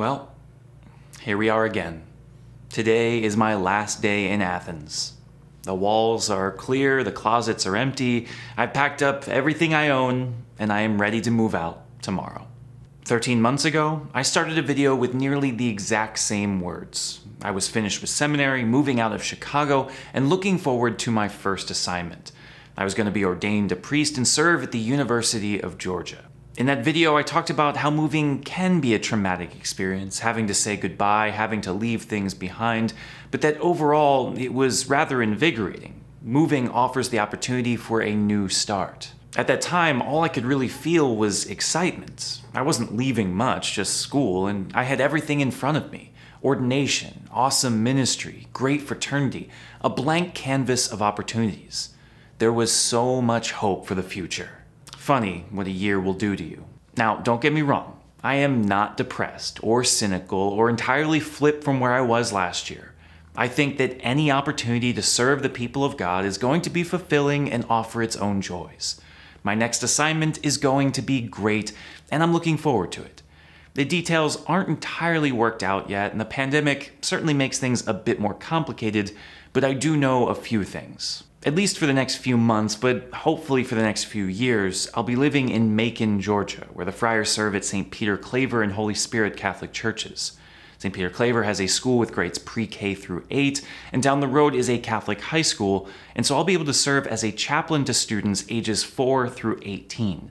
Well, here we are again. Today is my last day in Athens. The walls are clear, the closets are empty. I've packed up everything I own, and I am ready to move out tomorrow. 13 months ago, I started a video with nearly the exact same words. I was finished with seminary, moving out of Chicago, and looking forward to my first assignment. I was going to be ordained a priest and serve at the University of Georgia. In that video, I talked about how moving can be a traumatic experience, having to say goodbye, having to leave things behind, but that overall, it was rather invigorating. Moving offers the opportunity for a new start. At that time, all I could really feel was excitement. I wasn't leaving much, just school, and I had everything in front of me. Ordination, awesome ministry, great fraternity, a blank canvas of opportunities. There was so much hope for the future funny what a year will do to you. Now, don't get me wrong. I am not depressed or cynical or entirely flipped from where I was last year. I think that any opportunity to serve the people of God is going to be fulfilling and offer its own joys. My next assignment is going to be great, and I'm looking forward to it. The details aren't entirely worked out yet, and the pandemic certainly makes things a bit more complicated, but I do know a few things at least for the next few months, but hopefully for the next few years, I'll be living in Macon, Georgia, where the friars serve at St. Peter Claver and Holy Spirit Catholic Churches. St. Peter Claver has a school with grades pre K through 8, and down the road is a Catholic high school, and so I'll be able to serve as a chaplain to students ages 4 through 18.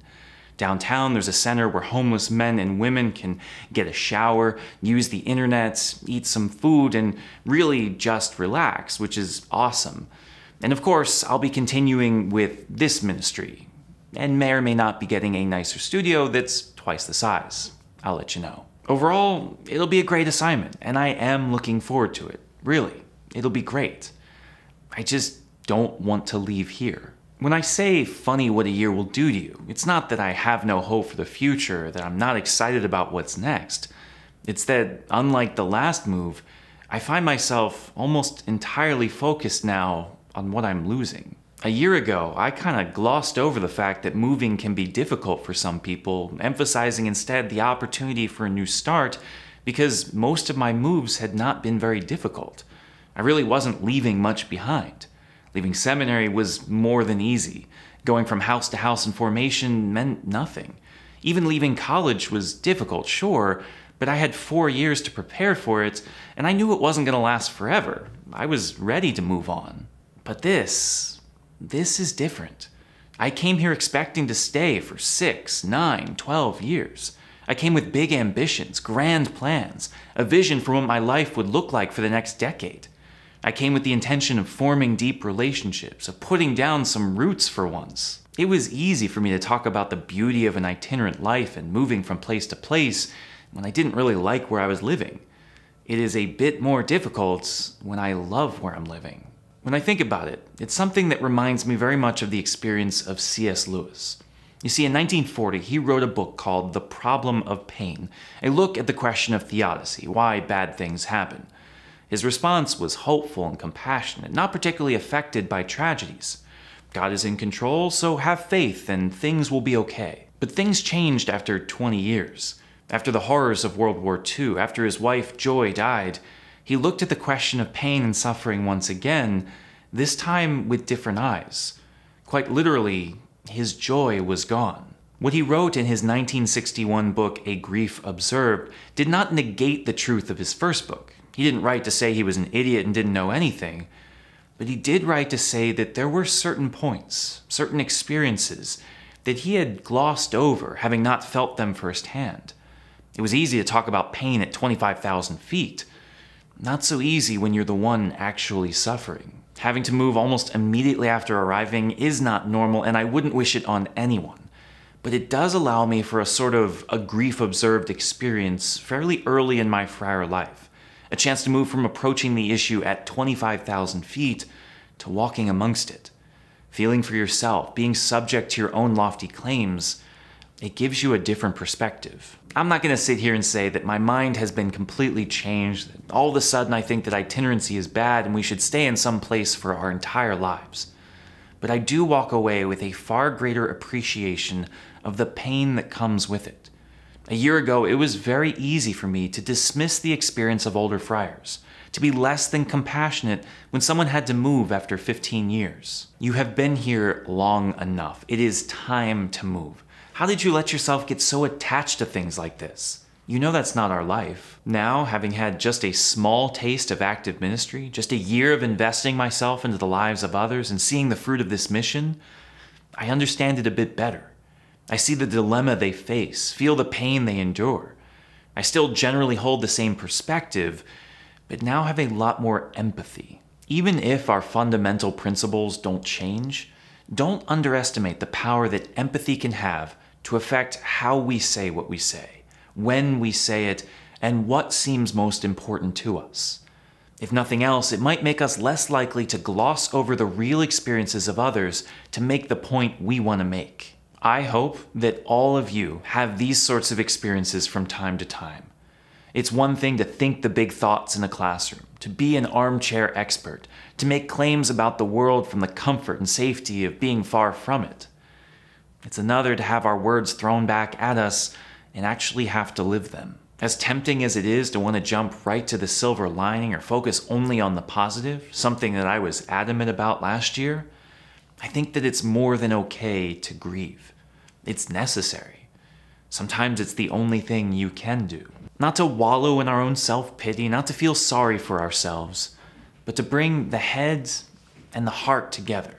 Downtown, there's a center where homeless men and women can get a shower, use the internet, eat some food, and really just relax, which is awesome. And of course, I'll be continuing with this ministry, and may or may not be getting a nicer studio that's twice the size. I'll let you know. Overall, it'll be a great assignment, and I am looking forward to it. Really, it'll be great. I just don't want to leave here. When I say funny what a year will do to you, it's not that I have no hope for the future, that I'm not excited about what's next. It's that, unlike the last move, I find myself almost entirely focused now on what I'm losing. A year ago, I kind of glossed over the fact that moving can be difficult for some people, emphasizing instead the opportunity for a new start because most of my moves had not been very difficult. I really wasn't leaving much behind. Leaving seminary was more than easy. Going from house to house in formation meant nothing. Even leaving college was difficult, sure, but I had four years to prepare for it, and I knew it wasn't going to last forever. I was ready to move on. But this, this is different. I came here expecting to stay for six, nine, twelve years. I came with big ambitions, grand plans, a vision for what my life would look like for the next decade. I came with the intention of forming deep relationships, of putting down some roots for once. It was easy for me to talk about the beauty of an itinerant life and moving from place to place when I didn't really like where I was living. It is a bit more difficult when I love where I'm living. When I think about it, it's something that reminds me very much of the experience of C.S. Lewis. You see, in 1940, he wrote a book called The Problem of Pain, a look at the question of theodicy, why bad things happen. His response was hopeful and compassionate, not particularly affected by tragedies. God is in control, so have faith and things will be okay. But things changed after 20 years. After the horrors of World War II, after his wife Joy died, he looked at the question of pain and suffering once again, this time with different eyes. Quite literally, his joy was gone. What he wrote in his 1961 book, A Grief Observed, did not negate the truth of his first book. He didn't write to say he was an idiot and didn't know anything, but he did write to say that there were certain points, certain experiences, that he had glossed over, having not felt them firsthand. It was easy to talk about pain at 25,000 feet, not so easy when you're the one actually suffering. Having to move almost immediately after arriving is not normal, and I wouldn't wish it on anyone. But it does allow me for a sort of a grief observed experience fairly early in my friar life. A chance to move from approaching the issue at 25,000 feet to walking amongst it. Feeling for yourself, being subject to your own lofty claims, it gives you a different perspective. I'm not gonna sit here and say that my mind has been completely changed. All of a sudden, I think that itinerancy is bad and we should stay in some place for our entire lives. But I do walk away with a far greater appreciation of the pain that comes with it. A year ago, it was very easy for me to dismiss the experience of older friars, to be less than compassionate when someone had to move after 15 years. You have been here long enough. It is time to move. How did you let yourself get so attached to things like this? You know that's not our life. Now, having had just a small taste of active ministry, just a year of investing myself into the lives of others and seeing the fruit of this mission, I understand it a bit better. I see the dilemma they face, feel the pain they endure. I still generally hold the same perspective, but now have a lot more empathy. Even if our fundamental principles don't change, don't underestimate the power that empathy can have to affect how we say what we say, when we say it, and what seems most important to us. If nothing else, it might make us less likely to gloss over the real experiences of others to make the point we want to make. I hope that all of you have these sorts of experiences from time to time. It's one thing to think the big thoughts in a classroom, to be an armchair expert, to make claims about the world from the comfort and safety of being far from it. It's another to have our words thrown back at us and actually have to live them. As tempting as it is to want to jump right to the silver lining or focus only on the positive, something that I was adamant about last year, I think that it's more than okay to grieve. It's necessary. Sometimes it's the only thing you can do. Not to wallow in our own self pity, not to feel sorry for ourselves, but to bring the head and the heart together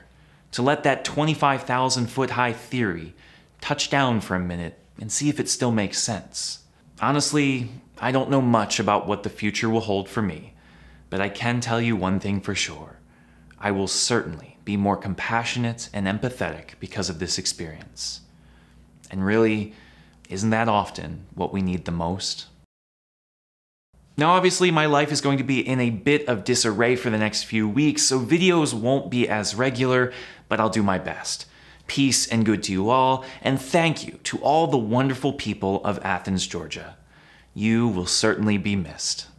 to let that 25,000 foot high theory touch down for a minute and see if it still makes sense. Honestly, I don't know much about what the future will hold for me, but I can tell you one thing for sure. I will certainly be more compassionate and empathetic because of this experience. And really, isn't that often what we need the most? Now obviously my life is going to be in a bit of disarray for the next few weeks, so videos won't be as regular, but I'll do my best. Peace and good to you all, and thank you to all the wonderful people of Athens, Georgia. You will certainly be missed.